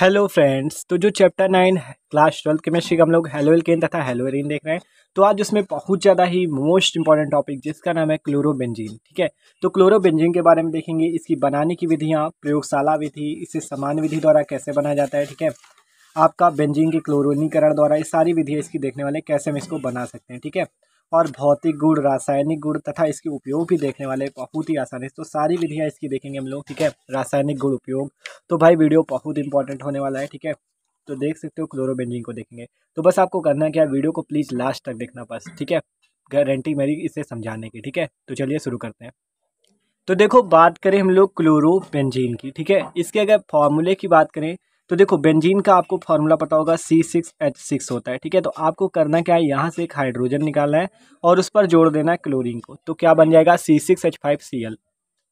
hello friends तो जो chapter nine class twelfth chemistry का हम लोग हेलो एल्केन तथा हेलो देख रहे हैं तो आज उसमें बहुत ज़्यादा ही मोस्ट इंपॉर्टेंट टॉपिक जिसका नाम है क्लोरोबेंजीन ठीक है तो क्लोरोबेंजीन के बारे में देखेंगे इसकी बनाने की विधियाँ प्रयोगशाला विधि इसे समान विधि द्वारा कैसे बनाया जाता है ठीक है आपका बेंजिन के क्लोरोनीकरण द्वारा ये सारी विधियाँ इसकी देखने वाले कैसे हम इसको बना सकते हैं ठीक है और भौतिक गुण रासायनिक गुण तथा इसके उपयोग भी देखने वाले बहुत ही आसान है तो सारी विधियाँ इसकी देखेंगे हम लोग ठीक है रासायनिक गुण उपयोग तो भाई वीडियो बहुत इंपॉर्टेंट होने वाला है ठीक है तो देख सकते हो क्लोरोबेंजिन को देखेंगे तो बस आपको करना क्या वीडियो को प्लीज़ लास्ट तक देखना बस ठीक है गारंटी मेरी इसे समझाने की ठीक है तो चलिए शुरू करते हैं तो देखो बात करें हम लोग क्लोरोबेंजीन की ठीक है इसके अगर फॉर्मूले की बात करें तो देखो बेंजीन का आपको फार्मूला पता होगा सी सिक्स एच सिक्स होता है ठीक है तो आपको करना क्या है यहाँ से एक हाइड्रोजन निकालना है और उस पर जोड़ देना है क्लोरीन को तो क्या बन जाएगा C six H five C L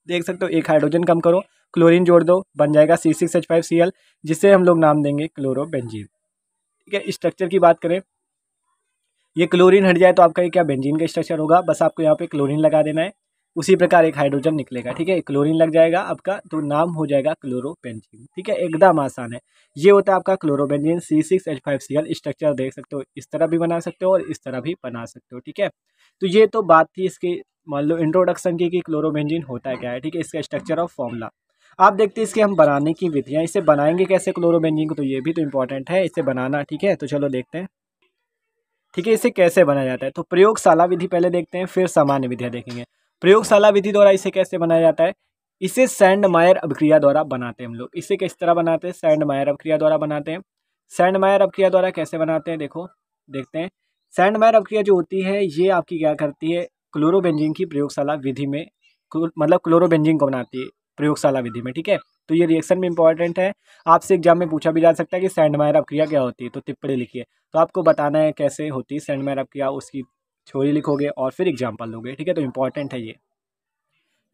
देख सकते हो एक हाइड्रोजन कम करो क्लोरीन जोड़ दो बन जाएगा C six H five C L जिसे हम लोग नाम देंगे क्लोरोबेंजीन ठीक है स्ट्रक्चर की बात करें ये क्लोरीन हट जाए तो आपका ये क्या बेंजीन का स्ट्रक्चर होगा बस आपको यहाँ पे क्लोरीन लगा देना है उसी प्रकार एक हाइड्रोजन निकलेगा ठीक है क्लोरीन लग जाएगा आपका तो नाम हो जाएगा क्लोरोपेंजिन ठीक है एकदम आसान है ये होता है आपका chlorobenzene C six H five C L structure देख सकते हो इस तरह भी बना सकते हो और इस तरह भी बना सकते हो ठीक है तो ये तो बात थी इसकी मान लो इंट्रोडक्शन की कि क्लोरोबेंजीन होता है क्या है ठीक है इसका स्ट्रक्चर और फॉर्मूला आप देखते हैं इसके हम बनाने की विधियाँ इसे बनाएंगे कैसे क्लोरोबेंजीन को तो ये भी तो इम्पॉर्टेंट है इसे बनाना ठीक है तो चलो देखते हैं ठीक है इसे कैसे बनाया जाता है तो प्रयोगशाला विधि पहले देखते हैं फिर सामान्य विधियाँ देखेंगे प्रयोगशाला विधि द्वारा इसे कैसे बनाया जाता है इसे सैंड मायर अभिक्रिया द्वारा बनाते हैं हम लोग इसे किस तरह बनाते हैं सैंड मायर अभिक्रिया द्वारा बनाते हैं सैंड मायर अभिक्रिया द्वारा कैसे बनाते हैं देखो देखते हैं सैंड मायर अभिक्रिया जो होती है ये आपकी क्या करती है क्लोरोबेंजिंग की प्रयोगशाला विधि में मतलब क्लोरोबेंजिंग को बनाती है प्रयोगशाला विधि में ठीक है तो ये रिएक्शन में इंपॉर्टेंट है आपसे एग्जाम में पूछा भी जा सकता है कि सैंड मायर अभिक्रिया क्या होती है तो टिप्पणी लिखिए तो आपको बताना है कैसे होती है सैंड मायर अभिक्रिया उसकी थ्योरी लिखोगे और फिर एग्जाम्पल दोगे ठीक है तो इंपॉर्टेंट है ये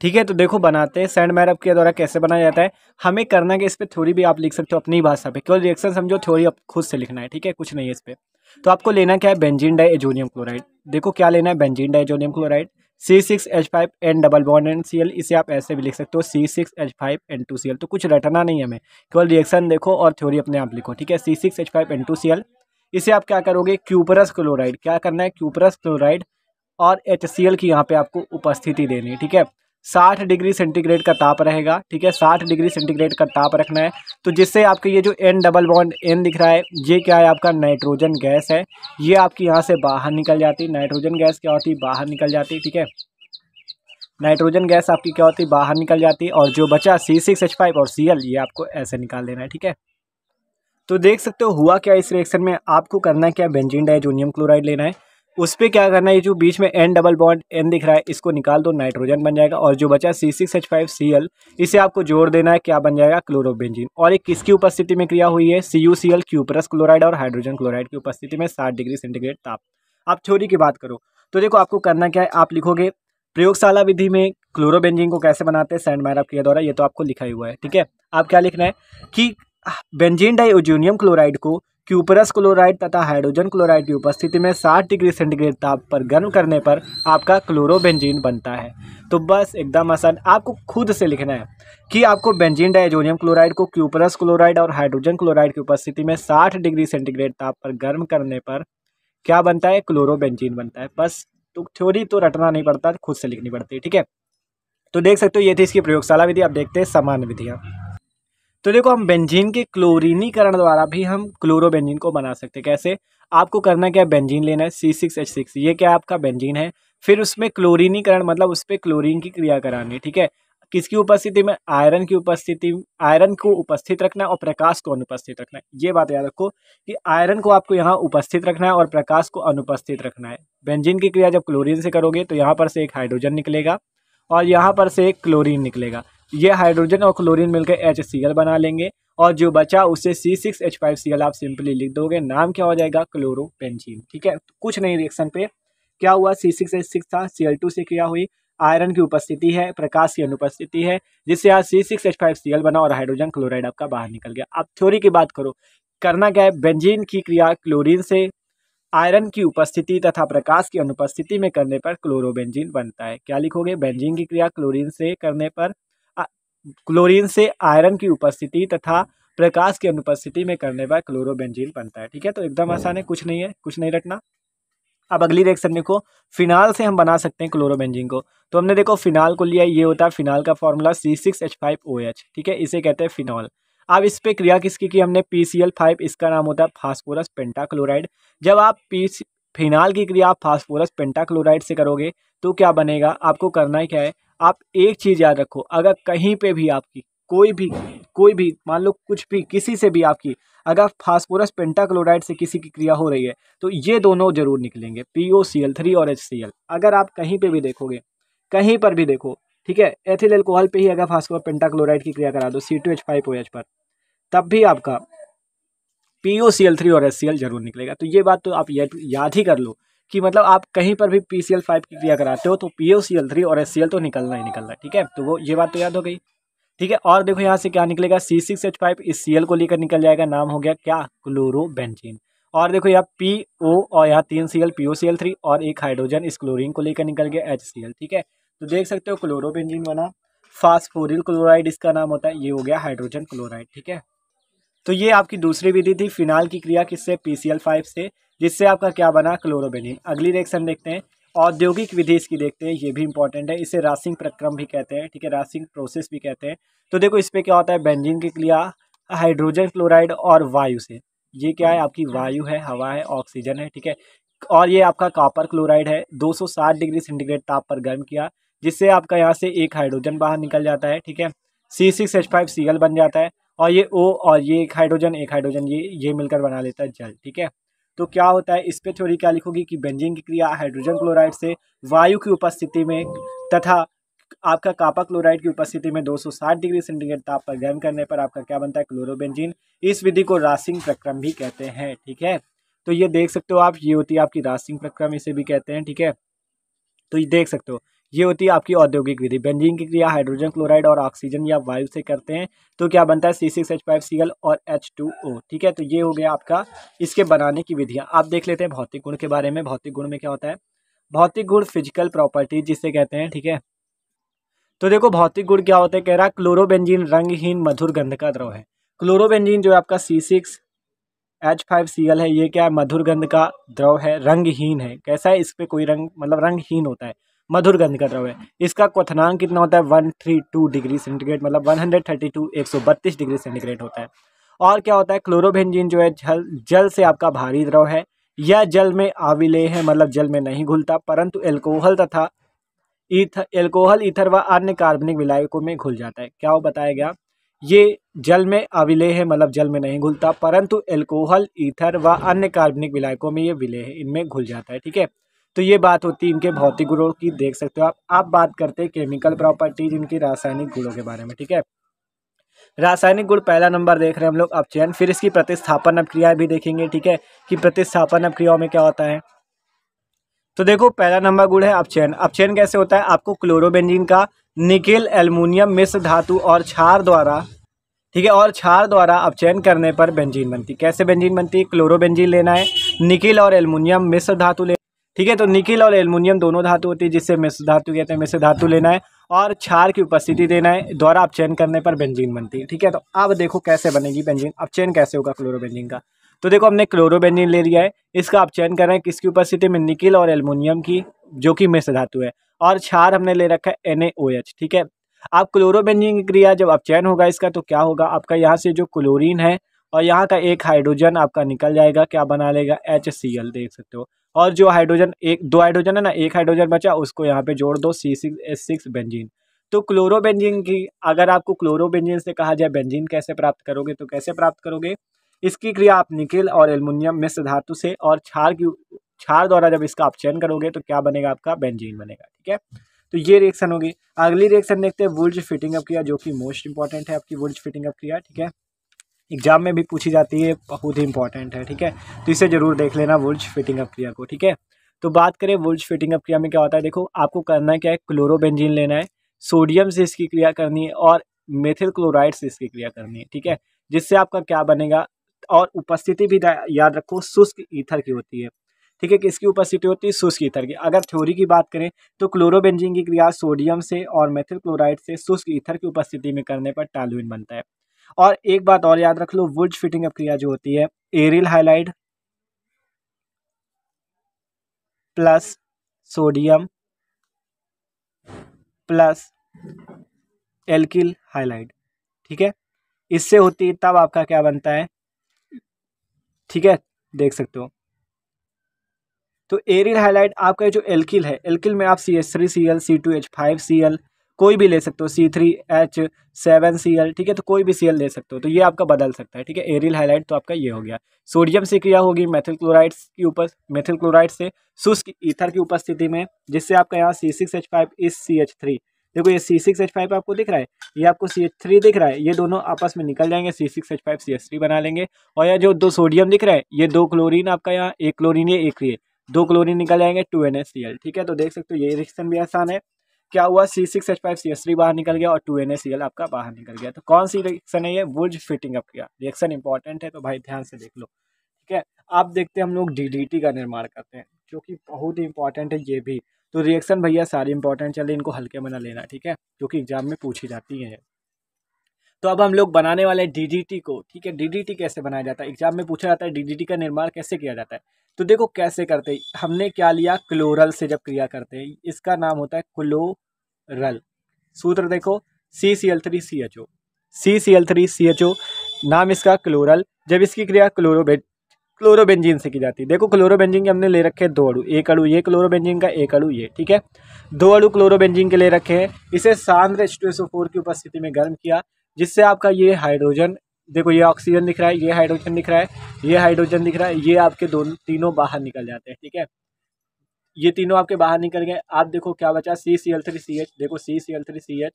ठीक है तो देखो बनाते हैं सैंड मैरअप के द्वारा कैसे बनाया जाता है हमें करना कि इस पर थ्योरी भी आप लिख सकते हो अपनी भाषा पे केवल रिएक्शन समझो थ्योरी आप खुद से लिखना है ठीक है कुछ नहीं है इस पर तो आपको लेना क्या है बेंजीन डाई एजोनियम क्लोराइड देखो क्या लेना है benzene diazonium chloride C six H five N double bond N C L इसे आप ऐसे भी लिख सकते हो C six H five N two C L तो कुछ रटना नहीं हमें केवल रिएक्शन देखो और थ्योरी अपने आप लिखो ठीक है C six H five N two C L इसे आप क्या करोगे क्यूपरस क्लोराइड क्या करना है क्यूपरस क्लोराइड और एच की यहाँ पे आपको उपस्थिति देनी है ठीक है साठ डिग्री सेंटीग्रेड का ताप रहेगा ठीक है साठ डिग्री सेंटीग्रेड का ताप रखना है तो जिससे आपके ये जो एन डबल बॉन्ड एन दिख रहा है ये क्या है आपका नाइट्रोजन गैस है ये आपकी यहाँ से बाहर निकल जाती है नाइट्रोजन गैस क्या होती बाहर निकल जाती ठीक है नाइट्रोजन गैस आपकी क्या होती है बाहर निकल जाती है और जो बचा सी सिक्स एच फाइव और सी एल ये आपको ऐसे निकाल देना है ठीक है तो देख सकते हो हुआ क्या इस रिएक्शन में आपको करना क्या बेंजीन डाइजोनियम क्लोराइड लेना है उस पर क्या करना है जो बीच में एन डबल बॉन्ड एन दिख रहा है इसको निकाल दो नाइट्रोजन बन जाएगा और जो बचा C six H five C L इसे आपको जोड़ देना है क्या बन जाएगा क्लोरोबेंजीन और एक किसकी उपस्थिति में क्रिया हुई है C U C L cuprous chloride और हाइड्रोजन क्लोराइड की उपस्थिति में साठ डिग्री सेंटीग्रेड ताप आप थ्योरी की बात करो तो देखो आपको करना क्या है आप लिखोगे प्रयोगशाला विधि में क्लोरोबेंजीन को कैसे बनाते हैं सैंड माइराप क्रिया द्वारा ये तो आपको लिखा ही हुआ है ठीक है आप क्या लिखना है कि बेंजीन डाइओजूनियम क्लोराइड को क्यूपरस क्लोराइड तथा हाइड्रोजन क्लोराइड की उपस्थिति में 60 डिग्री सेंटीग्रेड ताप पर गर्म करने पर आपका क्लोरोबेंजीन बनता है तो बस एकदम आसान आपको खुद से लिखना है कि आपको बेंजीन डाइजोनियम क्लोराइड को क्यूपरस क्लोराइड और हाइड्रोजन क्लोराइड की उपस्थिति में 60 डिग्री सेंटीग्रेड ताप पर गर्म करने पर क्या बनता है क्लोरोबेंजीन बनता है बस तो थ्योरी तो रटना नहीं पड़ता खुद से लिखनी पड़ती है ठीक है तो देख सकते हो ये थी इसकी प्रयोगशाला विधि आप देखते हैं समान विधियाँ तो देखो हम बेंजीन के क्लोरीनीकरण द्वारा भी हम क्लोरोबेंजीन को बना सकते हैं कैसे आपको करना क्या है बेंजीन लेना है सी सिक्स एच सिक्स ये क्या आपका बेंजीन है फिर उसमें क्लोरीनीकरण मतलब उस पर क्लोरीन की क्रिया करानी है ठीक है किसकी उपस्थिति में आयरन की उपस्थिति आयरन को उपस्थित रखना है और प्रकाश को अनुपस्थित रखना है ये बात याद रखो कि आयरन को आपको यहाँ उपस्थित रखना है और प्रकाश को अनुपस्थित रखना है बेंजीन की क्रिया जब क्लोरीन से करोगे तो यहाँ पर से एक हाइड्रोजन निकलेगा और यहाँ पर से एक क्लोरीन निकलेगा ये हाइड्रोजन और क्लोरीन मिलकर एच सी एल बना लेंगे और जो बचा उसे C six H five C L आप सिंपली लिख दोगे नाम क्या हो जाएगा क्लोरोपेंजीन ठीक है तो कुछ नहीं रिएक्शन पे क्या हुआ सी सिक्स एच सिक्स था सी एल टू से क्रिया हुई आयरन की उपस्थिति है प्रकाश की अनुपस्थिति है जिससे आज C six H five C L बना और हाइड्रोजन क्लोराइड आपका बाहर निकल गया अब थ्योरी की बात करो करना क्या है बेंजीन की क्रिया क्लोरिन से आयरन की उपस्थिति तथा प्रकाश की अनुपस्थिति में करने पर क्लोरोबेंजीन बनता है क्या लिखोगे बेंजीन की क्रिया क्लोरीन से करने पर क्लोरीन से आयरन की उपस्थिति तथा प्रकाश की अनुपस्थिति में करने पर क्लोरोबेंजीन बनता है ठीक है तो एकदम आसान है कुछ नहीं है कुछ नहीं रटना अब अगली रिएक्शन देखो फिनाल से हम बना सकते हैं क्लोरोबेंजीन को तो हमने देखो फिनाल को लिया ये होता है फिनाल का formula C six H five O H ठीक है इसे कहते हैं फिनॉल अब इस पर क्रिया किसकी की हमने पी सी एल फाइव इसका नाम होता है फास्फोरस पेंटाक्लोराइड जब आप पी फिनाल की क्रिया आप फास्फोरस पेंटाक्लोराइड से करोगे तो क्या बनेगा आपको करना ही क्या है आप एक चीज़ याद रखो अगर कहीं पे भी आपकी कोई भी कोई भी मान लो कुछ भी किसी से भी आपकी अगर फास्फोरस पेंटाक्लोराइड से किसी की क्रिया हो रही है तो ये दोनों जरूर निकलेंगे P O C L three और एच सी एल अगर आप कहीं पर भी देखोगे कहीं पर भी देखो ठीक है एथिल एल्कोहल पर ही अगर फास्फोरस पेंटाक्लोराइड की क्रिया करा दो C two H five O H पर तब भी आपका P O C L three और एच सी एल जरूर निकलेगा तो ये बात तो आप याद ही कर लो कि मतलब आप कहीं पर भी पी सी एल फाइव की क्रिया कराते हो तो P O C L three और एस तो निकलना ही निकलना ठीक है तो वो ये बात तो याद हो गई ठीक है और देखो यहाँ से क्या निकलेगा सी सिक्स एच फाइव इस सी एल को लेकर निकल जाएगा नाम हो गया क्या क्लोरोबेंजीन और देखो यहाँ पी ओ और यहाँ तीन C L P O C L three और एक हाइड्रोजन इस क्लोरिन को लेकर निकल गया एच सी एल ठीक है तो देख सकते हो क्लोरोबेंजीन बना फास्फोरिल क्लोराइड इसका नाम होता है ये हो गया हाइड्रोजन क्लोराइड ठीक है तो ये आपकी दूसरी विधि थी फिनाल की क्रिया किससे पी सी एल फाइव से जिससे आपका क्या बना क्लोरोबेनिन अगली रिएक्शन देखते हैं औद्योगिक विधि इसकी देखते हैं ये भी इंपॉर्टेंट है इसे रासिंग प्रक्रम भी कहते हैं ठीक है रासिंग प्रोसेस भी कहते हैं तो देखो इस पर क्या होता है बेंजिन की क्रिया हाइड्रोजन क्लोराइड और वायु से ये क्या है आपकी वायु है हवा है ऑक्सीजन है ठीक है और ये आपका कॉपर क्लोराइड है 260 डिग्री सेंटीग्रेड ताप पर गर्म किया जिससे आपका यहाँ से एक हाइड्रोजन बाहर निकल जाता है ठीक है C six H five C L बन जाता है और ये ओ और ये एक हाइड्रोजन एक हाइड्रोजन ये ये मिलकर बना लेता है जल ठीक है तो क्या होता है इस पर थ्योरी क्या लिखोगी कि बेंजीन की क्रिया हाइड्रोजन क्लोराइड से वायु की उपस्थिति में तथा आपका कापा क्लोराइड की उपस्थिति में 260 डिग्री सेंटीग्रेड ताप पर गर्म करने पर आपका क्या बनता है क्लोरोबेंजीन इस विधि को रासिंग प्रक्रम भी कहते हैं ठीक है तो ये देख सकते हो आप ये होती है आपकी रासिंग प्रक्रम इसे भी कहते हैं ठीक है तो ये देख सकते हो ये होती है आपकी औद्योगिक विधि बेंजीन की क्रिया हाइड्रोजन क्लोराइड और ऑक्सीजन या वायु से करते हैं तो क्या बनता है C six H five C L और एच टू ओ ठीक है तो ये हो गया आपका इसके बनाने की विधियाँ आप देख लेते हैं भौतिक गुण के बारे में भौतिक गुण में क्या होता है भौतिक गुण फिजिकल प्रॉपर्टीज जिसे कहते हैं ठीक है तो देखो भौतिक गुण क्या होता है कह रहा है क्लोरोबेंजीन रंगहीन मधुर गंध का द्रव है क्लोरोबेंजीन जो है आपका C six H five C L है ये क्या है मधुर गंध का द्रव है रंगहीन है कैसा है इस पर कोई रंग मतलब रंगहीन होता है मधुर गंध कर रहा है इसका क्वथनांक कितना होता है one three two degree centigrade मतलब वन हंड्रेड थर्टी टू एक सौ बत्तीस डिग्री सेंटीग्रेड होता है और क्या होता है क्लोरोभेंजिन जो है जल जल से आपका भारी द्रव है यह जल में आविले है मतलब जल में नहीं घुलता परंतु एल्कोहल तथा ईथर एल्कोहल ईथर व अन्य कार्बनिक विलायकों में घुल जाता है क्या वो बताया गया ये जल में अविलेय है मतलब जल में नहीं घुलता परंतु एल्कोहल ईथर व अन्य कार्बनिक विलायकों में ये विलेय है इनमें घुल जाता है ठीक है तो ये बात होती है इनके भौतिक गुणों की देख सकते हो आप आप बात करते हैं केमिकल प्रॉपर्टीज इनकी रासायनिक गुणों के बारे में ठीक है रासायनिक गुण पहला नंबर देख रहे हैं हम लोग अपचयन फिर इसकी प्रतिस्थापन अपक्रिया भी देखेंगे ठीक है कि प्रतिस्थापन अपक्रियाओं में क्या होता है तो देखो पहला नंबर गुण है अपचयन अपचयन कैसे होता है आपको क्लोरोबेंजीन का निकेल एल्मोनियम मिश्र धातु और छार द्वारा ठीक है और छार द्वारा अपचयन करने पर बेंजीन बनती कैसे बेंजीन बनती है क्लोरोबेंजीन लेना है निकेल और एल्मोनियम मिश्र धातु ठीक है तो निकिल और एल्मोनियम दोनों धातु होती है जिससे मिश्र धातु कहते हैं मिश्र धातु लेना है और क्षार की उपस्थिति देना है द्वारा अपचयन करने पर बेंजीन बनती है ठीक है तो अब देखो कैसे बनेगी बेंजीन अपचयन कैसे होगा क्लोरोबेंजीन का तो देखो हमने क्लोरोबेंजीन ले लिया है इसका अपचयन कर रहे हैं किसकी उपस्थिति में निकिल और एल्मोनियम की जो कि मिश्र धातु है और क्षार हमने ले रखा है एन ठीक है आप क्लोरोबेंजीन की क्रिया जब अपचयन होगा इसका तो क्या होगा आपका यहाँ से जो क्लोरीन है और यहाँ का एक हाइड्रोजन आपका निकल जाएगा क्या बना लेगा एच देख सकते हो और जो हाइड्रोजन एक दो हाइड्रोजन है ना एक हाइड्रोजन बचा उसको यहाँ पे जोड़ दो C six S six benzene तो क्लोरोबेंजीन की अगर आपको क्लोरोबेंजीन से कहा जाए बेंजीन कैसे प्राप्त करोगे तो कैसे प्राप्त करोगे इसकी क्रिया आप निकेल और एल्युमिनियम मिश्र धातु से और छार की छार द्वारा जब इसका आप चयन करोगे तो क्या बनेगा आपका बेंजीन बनेगा ठीक है तो ये रिएक्शन होगी अगली रिएक्शन देखते हैं वुल्ज फिटिंग अप क्रिया जो कि मोस्ट इंपॉर्टेंट है आपकी वुल्ज फिटिंग अप क्रिया ठीक है एग्जाम में भी पूछी जाती है बहुत ही इंपॉर्टेंट है ठीक है तो इसे ज़रूर देख लेना वुल्ज फिटिंग अप क्रिया को ठीक है तो बात करें वुल्ज फिटिंग अप क्रिया में क्या होता है देखो आपको करना क्या है क्लोरोबेंजिन लेना है सोडियम से इसकी क्रिया करनी है और मेथिल क्लोराइड से इसकी क्रिया करनी है ठीक है जिससे आपका क्या बनेगा और उपस्थिति भी याद रखो शुष्क ईथर की होती है ठीक है किसकी उपस्थिति होती है शुष्क ईथर की अगर थ्योरी की बात करें तो क्लोरोबेंजिन की क्रिया सोडियम से और मेथिल क्लोराइड से शुष्क ईथर की उपस्थिति में करने पर टालुइन बनता है और एक बात और याद रख लो वुड फिटिंग क्रिया जो होती है aryl halide plus sodium plus alkyl halide ठीक है इससे होती है तब आपका क्या बनता है ठीक है देख सकते हो तो एरियल हाईलाइट आपका जो एल्किल है एल्किल में आप C S three C L C two H five C L कोई भी ले सकते हो C three H seven C L ठीक है तो कोई भी सी एल ले सकते हो तो ये आपका बदल सकता है ठीक है एरियल हाईलाइट तो आपका ये हो गया सोडियम से क्रिया होगी मेथिल क्लोराइड्स की ऊपर मेथिल क्लोराइड से शुष्क ईथर की उपस्थिति में जिससे आपका यहाँ सी सिक्स एच फाइव इस सी एच थ्री देखो ये सी सिक्स एच फाइव आपको दिख रहा है ये आपको सी एच थ्री दिख रहा है ये दोनों आपस में निकल जाएंगे C six H five C H three बना लेंगे और यह जो दो सोडियम दिख रहा है ये दो क्लोरीन आपका यहाँ एक क्लोरीन ये एक ये दो क्लोरीन निकल जाएंगे two N S C L ठीक है तो देख सकते हो ये रिएक्शन भी आसान है क्या हुआ C six H five C S three बाहर निकल गया और two N A C L आपका बाहर निकल गया तो कौन सी रिएक्शन है ये वुज फिटिंग अप किया रिएक्शन इंपॉर्टेंट है तो भाई ध्यान से देख लो ठीक है आप देखते हैं हम लोग डी डी टी का निर्माण करते हैं जो कि बहुत ही इंपॉर्टेंट है ये भी तो रिएक्शन भैया सारी इंपॉर्टेंट चले इनको हल्के में ना लेना ठीक है जो कि एग्जाम में पूछी जाती है तो अब हम लोग बनाने वाले हैं डीडीटी को ठीक है डीडीटी कैसे बनाया जाता है एग्जाम में पूछा जाता है डीडीटी का निर्माण कैसे किया जाता है तो देखो कैसे करते हैं हमने क्या लिया क्लोरल से जब क्रिया करते हैं इसका नाम होता है क्लोरल सूत्र देखो C C L three C H O C C L three C H O नाम इसका क्लोरल जब इसकी क्रिया क्लोरोबेट क्लोरोबेंजीन से की जाती है देखो क्लोरोबेंजीन के हमने ले रखे हैं दो अड़ू एक अड़ू ये क्लोरोबेंजीन का एक अड़ू ये ठीक है दो अड़ू क्लोरोबेंजीन के ले रखे हैं इसे सांद्र फोर की उपस्थिति में गर्म किया जिससे आपका ये हाइड्रोजन देखो ये ऑक्सीजन दिख रहा है ये हाइड्रोजन दिख रहा है ये हाइड्रोजन दिख रहा है ये आपके दोनों तीनों बाहर निकल जाते हैं ठीक है ये तीनों आपके बाहर निकल गए आप देखो क्या बचा C C L three C H देखो C C L three C H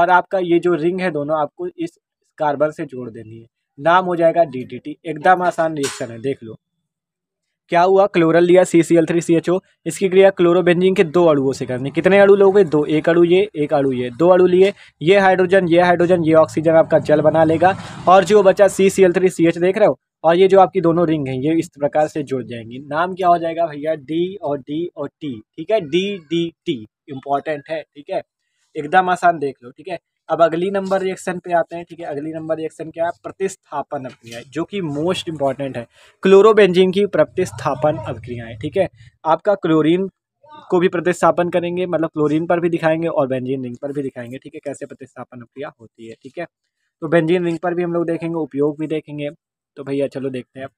और आपका ये जो रिंग है दोनों आपको इस कार्बन से जोड़ देनी है नाम हो जाएगा डी टी टी एकदम आसान रिएक्शन है देख लो क्या हुआ क्लोरल लिया C C L three C H O इसकी क्रिया क्लोरोबेंजिन के दो अड़ुओं से करनी कितने अड़ू लोगे दो एक अड़ू ये एक अड़ू ये दो अड़ू लिए ये हाइड्रोजन ये हाइड्रोजन ये ऑक्सीजन आपका जल बना लेगा और जो बचा C C L three C H देख रहे हो और ये जो आपकी दोनों रिंग हैं ये इस प्रकार से जुड़ जाएंगी नाम क्या हो जाएगा भैया डी और डी और टी ठीक है डी डी टी इम्पॉर्टेंट है ठीक है एकदम आसान देख लो ठीक है अब अगली नंबर रिएक्शन पे आते हैं ठीक है अगली नंबर रिएक्शन क्या है प्रतिस्थापन अभिक्रिया जो कि मोस्ट इंपॉर्टेंट है क्लोरोबेंजीन की प्रतिस्थापन अभिक्रियाएँ ठीक है आपका क्लोरीन को भी प्रतिस्थापन करेंगे मतलब क्लोरीन पर भी दिखाएंगे और बेंजीन रिंग पर भी दिखाएंगे ठीक है कैसे प्रतिस्थापन अभिक्रिया होती है ठीक है तो बेंजीन रिंग पर भी हम लोग देखेंगे उपयोग भी देखेंगे तो भैया चलो देखते हैं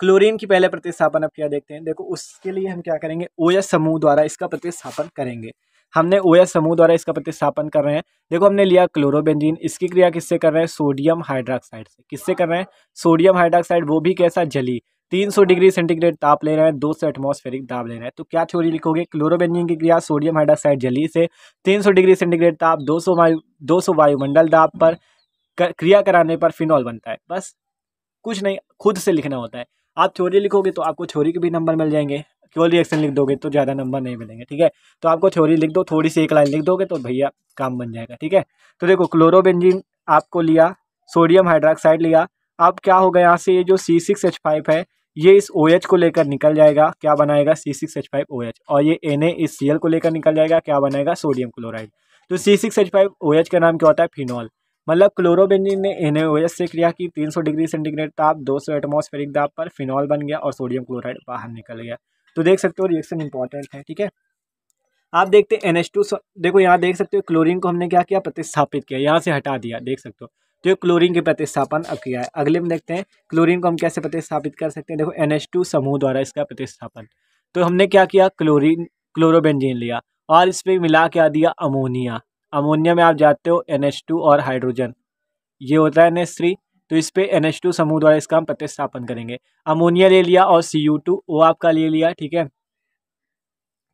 क्लोरीन की पहले प्रतिस्थापन अभिक्रिया देखते हैं देखो उसके लिए हम क्या करेंगे ओ समूह द्वारा इसका प्रतिस्थापन करेंगे हमने ओ समूह द्वारा इसका प्रतिस्थापन कर रहे हैं देखो हमने लिया क्लोरोबेंजीन इसकी क्रिया किससे कर रहे हैं सोडियम हाइड्रोक्साइड से किससे कर रहे हैं सोडियम हाइड्रोक्साइड वो भी कैसा जली 300 डिग्री सेंटीग्रेड ताप ले रहे हैं दो सौ एटमोस्फेरिक दाब ले रहे हैं तो क्या थ्योरी लिखोगे क्लोरोबेंजीन की क्रिया सोडियम हाइड्रोक्साइड जली से 300 डिग्री सेंटीग्रेड ताप 200 वायु 200 वायुमंडल दाब पर क्रिया कराने पर फिनॉल बनता है बस कुछ नहीं खुद से लिखना होता है आप थ्योरी लिखोगे तो आपको थ्योरी के भी नंबर मिल जाएंगे केवल रिएक्शन लिख दोगे तो ज़्यादा नंबर नहीं मिलेंगे ठीक है तो आपको थ्योरी लिख दो थोड़ी सी एक लाइन लिख दोगे तो भैया काम बन जाएगा ठीक है तो देखो क्लोरोबेंजिन आपको लिया सोडियम हाइड्रोक्साइड लिया अब क्या होगा यहाँ से ये जो सी सिक्स एच फाइव है ये इस ओ OH एच को लेकर निकल जाएगा क्या बनाएगा C six H five O H और ये एन ए इस सी एल को लेकर निकल जाएगा क्या बनाएगा सोडियम क्लोराइड तो C six H five O H का नाम क्या होता है फिनॉल मतलब क्लोरोबेंजिन ने एन ए ओ एच से क्रिया की 300 डिग्री सेंटीग्रेड ताप 200 एटमॉस्फेरिक दाब पर फिनॉल बन गया और सोडियम क्लोराइड बाहर निकल गया तो देख सकते हो रिएक्शन इंपॉर्टेंट है ठीक है आप देखते हैं एन देखो यहाँ देख सकते हो क्लोरीन को हमने क्या किया प्रतिस्थापित किया यहाँ से हटा दिया देख सकते हो तो ये क्लोरीन के प्रतिस्थापन अब किया है अगले में देखते हैं क्लोरीन को हम कैसे प्रतिस्थापित कर सकते हैं देखो एन समूह द्वारा इसका प्रतिस्थापन तो हमने क्या किया क्लोरीन क्लोरोबेंजीन लिया और इस पर मिला क्या दिया अमोनिया अमोनिया में आप जाते हो एन और हाइड्रोजन ये होता है एन तो इस पर एन समूह द्वारा इसका हम प्रतिस्थापन करेंगे अमोनिया ले लिया और सी यू टू आपका ले लिया ठीक है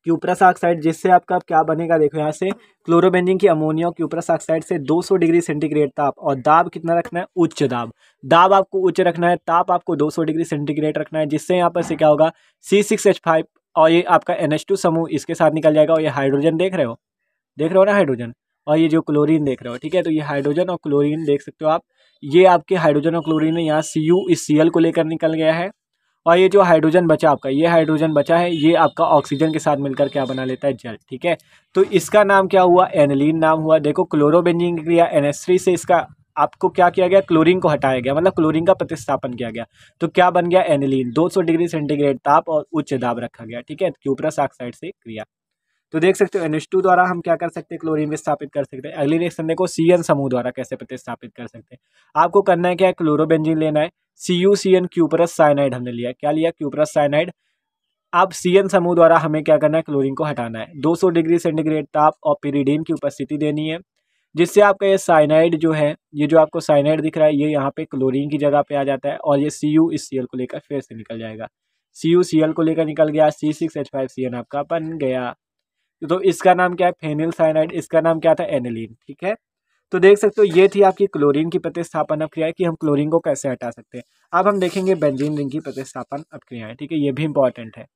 क्यूप्रस ऑक्साइड जिससे आपका क्या बनेगा देखो यहाँ से क्लोरोबेंजिन की अमोनिया और क्यूप्रस ऑक्साइड से 200 डिग्री सेंटीग्रेड ताप और दाब कितना रखना है उच्च दाब दाब आपको उच्च रखना है ताप आपको 200 डिग्री सेंटीग्रेड रखना है जिससे यहाँ पर से क्या होगा सी सिक्स एच फाइव और ये आपका NH2 टू समूह इसके साथ निकल जाएगा और ये हाइड्रोजन देख रहे हो देख रहे हो ना हाइड्रोजन और ये जो क्लोरीन देख रहे हो ठीक है तो ये हाइड्रोजन और क्लोरीन देख सकते हो आप ये आपके हाइड्रोजन और क्लोरीन है यहाँ सी यू इस सी एल को लेकर निकल गया है और ये जो हाइड्रोजन बचा आपका ये हाइड्रोजन बचा है ये आपका ऑक्सीजन के साथ मिलकर क्या बना लेता है जल ठीक है तो इसका नाम क्या हुआ एनलिन नाम हुआ देखो क्लोरोबेंजीन की क्रिया एन से इसका आपको क्या किया गया क्लोरीन को हटाया गया मतलब क्लोरीन का प्रतिस्थापन किया गया तो क्या बन गया एनिलीन 200 डिग्री सेंटीग्रेड ताप और उच्च दाब रखा गया ठीक है क्यूप्रस ऑक्साइड से क्रिया तो देख सकते हो एनएच द्वारा हम क्या कर सकते हैं क्लोरीन विस्थापित कर सकते हैं अगली रिएक्शन देखो सी एन समूह द्वारा कैसे प्रतिस्थापित कर सकते हैं आपको करना है क्या क्लोरोबेंजिन लेना है C U C N cuprous cyanide हमने लिया क्या लिया क्यूपरस साइनाइड अब सी एन समूह द्वारा हमें क्या करना है क्लोरीन को हटाना है दो सौ डिग्री सेंटीग्रेड ताप और पिरीडीन की उपस्थिति देनी है जिससे आपका ये साइनाइड जो है ये जो आपको साइनाइड दिख रहा है ये यहाँ पे क्लोरीन की जगह पे आ जाता है और ये सी यू इस सी एल को लेकर फिर से निकल जाएगा सी यू सी एल को लेकर निकल गया C six H five C N आपका बन गया तो इसका नाम क्या है फेनिल साइनाइड इसका नाम क्या था एनिलीन ठीक है तो देख सकते हो ये थी आपकी क्लोरीन की प्रतिस्थापन अपक्रिया कि हम क्लोरीन को कैसे हटा सकते हैं अब हम देखेंगे बेंजीन रिंग की प्रतिस्थापन अपक्रियाएं ठीक है ये भी इंपॉर्टेंट है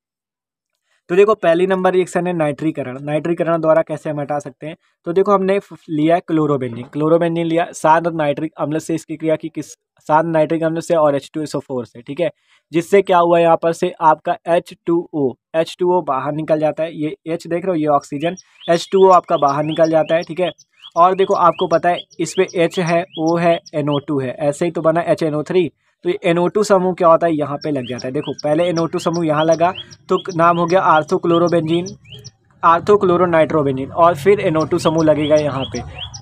तो देखो पहली नंबर रिएक्शन है नाइट्रीकरण नाइट्रीकरण द्वारा कैसे हम हटा सकते हैं तो देखो हमने लिया है क्लोरोबेंजिन लिया सात और नाइट्रिक अम्ल से इसकी क्रिया की किस सात नाइट्रिक अम्ल से और एच टू एस से ठीक है जिससे क्या हुआ यहाँ पर से आपका H two O H two O बाहर निकल जाता है ये एच देख रहे हो ये ऑक्सीजन एच टू ओ आपका बाहर निकल जाता है ठीक है और देखो आपको पता है इस पर एच है ओ है एन है ऐसे ही तो बना एच थ्री तो ये एनओटू समूह क्या होता है यहाँ पे लग जाता है देखो पहले एनओटू समूह यहाँ लगा तो नाम हो गया आर्थोक्लोरोबेंजीन आर्थोक्लोरोनाइट्रोबेंजीन और फिर एनओटू समूह लगेगा यहाँ पे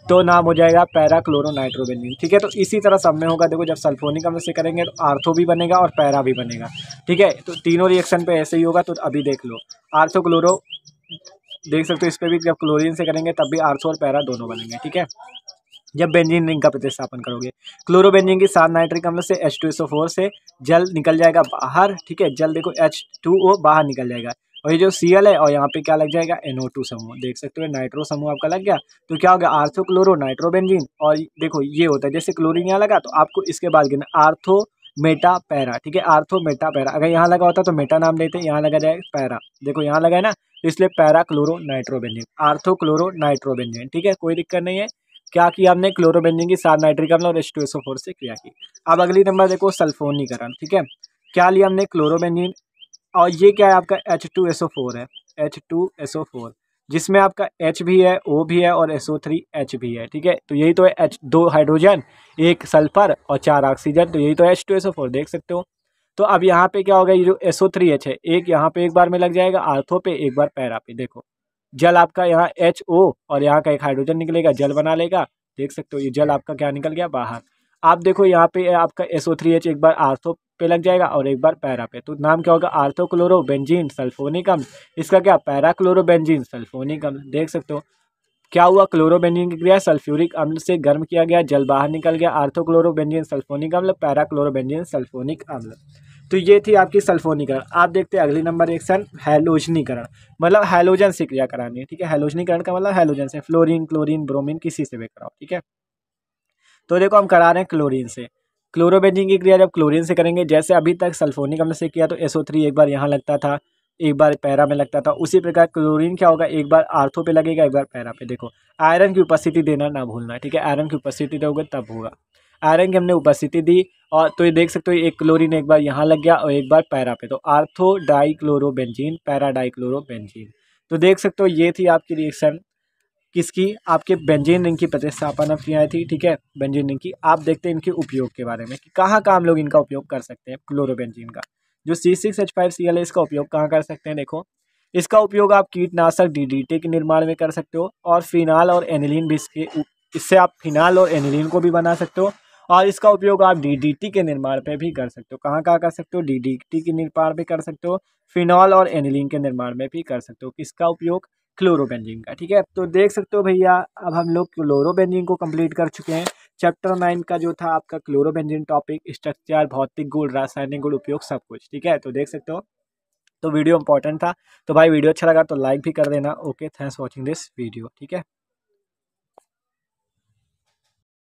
तो नाम हो जाएगा पैरा पैराक्लोरोनाइट्रोबेंजीन ठीक है तो इसी तरह सब में होगा देखो जब सल्फोनिक अम्ल से करेंगे तो आर्थो भी बनेगा और पैरा भी बनेगा ठीक है तो तीनों रिएक्शन पर ऐसे ही होगा तो अभी देख लो आर्थोक्लोरो देख सकते हो इस पर भी जब क्लोरीन से करेंगे तब भी आर्थो और पैरा दोनों बनेंगे ठीक है जब बेंजीन रिंग का प्रतिस्थापन करोगे क्लोरोबेंजीन की सात नाइट्रिक अम्ल से एच टू फोर से जल निकल जाएगा बाहर ठीक है जल देखो एच टू ओ बाहर निकल जाएगा और ये जो सी एल है और यहाँ पे क्या लग जाएगा एनओ टू समूह देख सकते हो नाइट्रो समूह आपका लग गया तो क्या हो गया आर्थो क्लोरो नाइट्रोबेंजीन और देखो ये होता है जैसे क्लोरीन यहाँ लगा तो आपको इसके बाद गिना आर्थो मेटा पैरा ठीक है आर्थो मेटा पैरा अगर यहाँ लगा होता तो मेटा नाम लेते यहाँ लगा जाए पैरा देखो यहाँ लगा है ना तो इसलिए para chloro nitrobenzene ortho chloro nitrobenzene ठीक है कोई दिक्कत नहीं है क्या किया हमने क्लोरोबेंजिन की सात नाइट्रिक अम्ल और एच से क्रिया की अब अगली नंबर देखो सल्फोनीकरण ठीक है क्या लिया हमने क्लोरोबेंजिन और ये क्या है आपका एच टू फोर है एच टू फोर जिसमें आपका एच भी है ओ भी है और एस ओ थ्री एच भी है ठीक है तो यही तो है एच दो हाइड्रोजन एक सल्फर और चार ऑक्सीजन तो यही तो H two S O four देख सकते हो तो अब यहाँ पे क्या होगा ये जो एस ओ थ्री एच है एक यहाँ पे एक बार में लग जाएगा आर्थो पे एक बार पैरा पे देखो जल आपका यहाँ एच ओ और यहाँ का एक हाइड्रोजन निकलेगा जल बना लेगा देख सकते हो ये जल आपका क्या निकल गया बाहर आप देखो यहाँ पे आपका एस एक बार आर्थो पे लग जाएगा और एक बार पैरा पे तो नाम क्या होगा क्लोरो सल्फोनिक अम्ल इसका क्या क्लोरो सल्फोनिक अम्ल देख सकते हो क्या हुआ क्लोरोबेंजीन की क्रिया सल्फ्यूरिक अम्ल से गर्म किया गया जल बाहर निकल गया आर्थोक्लोरोबेंजीन सल्फोनिक अम्ल मतलब पैराक्लोरोबेंजीन सल्फोनिक अम्ल तो ये थी आपकी सल्फोनीकरण आप देखते हैं अगली नंबर एक सन हैलोजनीकरण मतलब हैलोजन से क्रिया करानी है ठीक है हैलोजनीकरण का मतलब हैलोजन से फ्लोरीन क्लोरीन ब्रोमीन किसी से भी कराओ ठीक है तो देखो हम करा रहे हैं क्लोरीन से क्लोरोबेंजिंग की क्रिया जब क्लोरीन से करेंगे जैसे अभी तक सल्फोनिक हमने से किया तो एसओ थ्री एक बार यहाँ लगता था एक बार पैरा में लगता था उसी प्रकार क्लोरीन क्या होगा एक बार आर्थो पे लगेगा एक बार पैरा पे देखो आयरन की उपस्थिति देना ना भूलना ठीक है आयरन की उपस्थिति दोगे तब होगा आयरन की हमने उपस्थिति दी और तो ये देख सकते हो एक क्लोरीन एक बार यहाँ लग गया और एक बार पैरा पे तो ortho di chlorobenzene para di chlorobenzene तो देख सकते हो ये थी आपकी रिएक्शन किसकी आपके बेंजीन रिंग की प्रतिस्थापना आई थी ठीक है बेंजीन रिंग की आप देखते हैं इनके उपयोग के बारे में कि कहाँ कहाँ हम लोग इनका उपयोग कर सकते हैं क्लोरोबेंजीन का जो C six H five C L है इसका उपयोग कहाँ कर सकते हैं देखो इसका उपयोग आप कीटनाशक टी के निर्माण में कर सकते हो और फिनाल और एनिलीन भी इसके इससे आप फिनाल और एनिलीन को भी बना सकते हो और इसका उपयोग आप टी के निर्माण पर भी कर सकते हो कहाँ कहाँ कर सकते हो टी के निर्माण भी कर सकते हो फिनॉल और एनिलीन के निर्माण में भी कर सकते हो किसका उपयोग क्लोरोबेंजीन का ठीक है तो देख सकते हो भैया अब हम लोग क्लोरोबेंजीन को कंप्लीट कर चुके हैं चैप्टर नाइन का जो था आपका क्लोरोबेंजीन टॉपिक स्ट्रक्चर भौतिक गुण रासायनिक गुण उपयोग सब कुछ ठीक है तो देख सकते हो तो वीडियो इंपॉर्टेंट था तो भाई वीडियो अच्छा लगा तो लाइक भी कर देना okay thanks watching this video ठीक है